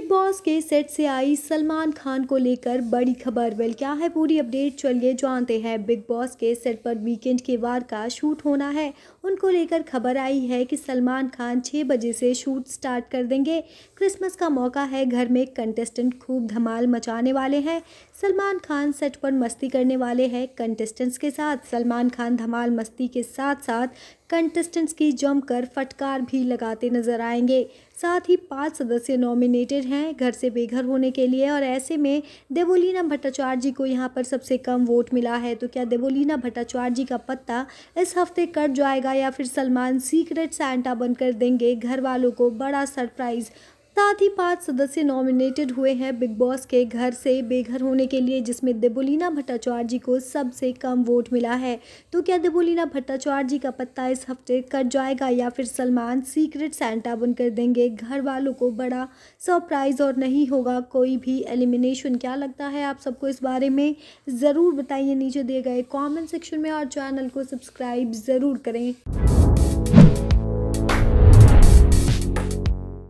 big Boss के set से आई सलमान खान को लेकर बड़ी खबर वेल क्या है पूरी अपडेट चलिए जानते हैं बिग बॉस के सेट पर वीकेंड के वार का शूट होना है उनको लेकर खबर आई है कि सलमान खान 6 बजे से शूट स्टार्ट कर देंगे क्रिसमस का मौका है घर में कंटेस्टेंट खूब धमाल मचाने वाले हैं सलमान खान सेट पर मस्ती करने वाले हैं कंटेस्टेंट्स के साथ सलमान खान धमाल मस्ती के साथ साथ कंटेस्टेंट्स की जमकर फटकार भी लगाते नजर आएंगे साथ ही पांच सदस्य नॉमिनेटेड हैं घर से बेघर होने के लिए और ऐसे में देवोलीना भट्टाचार्य जी को यहाँ पर सबसे कम वोट मिला है तो क्या देवोलीना भट्टाचार्य जी का पत्ता इस हफ्ते कट जाएगा या फिर सलमान सीक्रेट सेंटा बनकर देंगे घर वालों को बड़ा सरप्राइज़ साथ ही पांच सदस्य नॉमिनेटेड हुए हैं बिग बॉस के घर से बेघर होने के लिए जिसमें देबोलिना भट्टाचार्य जी को सबसे कम वोट मिला है तो क्या देबोलीना भट्टाचार्य जी का पत्ता इस हफ्ते कट जाएगा या फिर सलमान सीक्रेट सेंटा बनकर देंगे घर वालों को बड़ा सरप्राइज और नहीं होगा कोई भी एलिमिनेशन क्या लगता है आप सबको इस बारे में ज़रूर बताइए नीचे दिए गए कॉमेंट सेक्शन में और चैनल को सब्सक्राइब ज़रूर करें